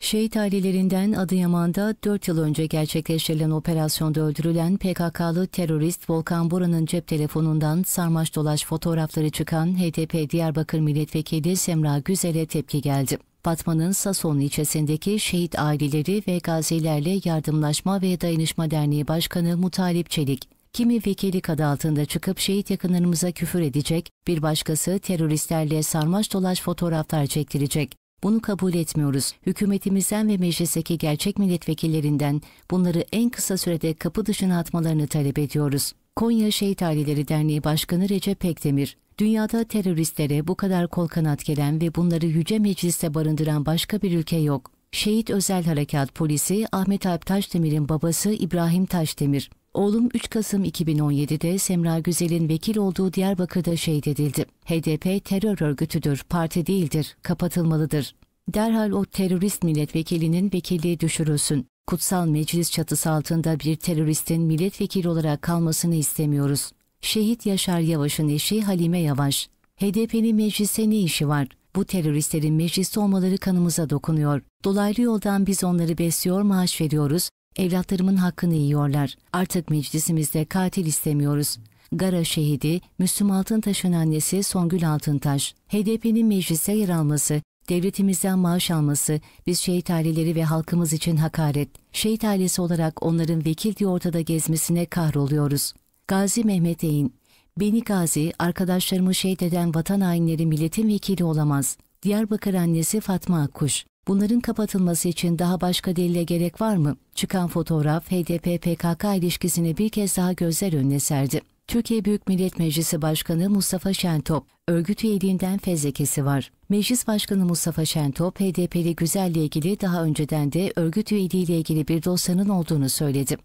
Şehit ailelerinden Adıyaman'da 4 yıl önce gerçekleştirilen operasyonda öldürülen PKK'lı terörist Volkan Bora'nın cep telefonundan sarmaş dolaş fotoğrafları çıkan HDP Diyarbakır Milletvekili Semra Güzel'e tepki geldi. Batman'ın Sason ilçesindeki şehit aileleri ve gazilerle yardımlaşma ve dayanışma derneği başkanı Mutalip Çelik, kimi vekillik adı altında çıkıp şehit yakınlarımıza küfür edecek, bir başkası teröristlerle sarmaş dolaş fotoğraflar çektirecek. Bunu kabul etmiyoruz. Hükümetimizden ve meclisteki gerçek milletvekillerinden bunları en kısa sürede kapı dışına atmalarını talep ediyoruz. Konya Şehit Aileleri Derneği Başkanı Recep Pekdemir, dünyada teröristlere bu kadar kol kanat gelen ve bunları yüce mecliste barındıran başka bir ülke yok. Şehit Özel Harekat Polisi Ahmet Alp Taşdemir'in babası İbrahim Taşdemir, Oğlum 3 Kasım 2017'de Semra Güzel'in vekil olduğu Diyarbakır'da şehit edildi. HDP terör örgütüdür, parti değildir, kapatılmalıdır. Derhal o terörist milletvekilinin vekilliği düşürülsün. Kutsal meclis çatısı altında bir teröristin milletvekili olarak kalmasını istemiyoruz. Şehit Yaşar Yavaş'ın eşi Halime Yavaş. HDP'nin meclise ne işi var? Bu teröristlerin mecliste olmaları kanımıza dokunuyor. Dolaylı yoldan biz onları besliyor maaş veriyoruz, Evlatlarımın hakkını yiyorlar. Artık meclisimizde katil istemiyoruz. Gara şehidi, Müslüm Altıntaş'ın annesi Songül Altıntaş, HDP'nin meclise yer alması, devletimizden maaş alması, biz şehit aileleri ve halkımız için hakaret, şehit ailesi olarak onların vekil diye ortada gezmesine kahroluyoruz. Gazi Mehmet Eğin, beni gazi, arkadaşlarımı şehit eden vatan hainleri milletin vekili olamaz. Diyarbakır annesi Fatma Akkuş, Bunların kapatılması için daha başka delile gerek var mı? Çıkan fotoğraf HDP-PKK ilişkisini bir kez daha gözler önüne serdi. Türkiye Büyük Millet Meclisi Başkanı Mustafa Şentop, örgüt üyeliğinden fezlekesi var. Meclis Başkanı Mustafa Şentop, HDP'li Güzel'le ilgili daha önceden de örgüt üyeliğiyle ilgili bir dosyanın olduğunu söyledi.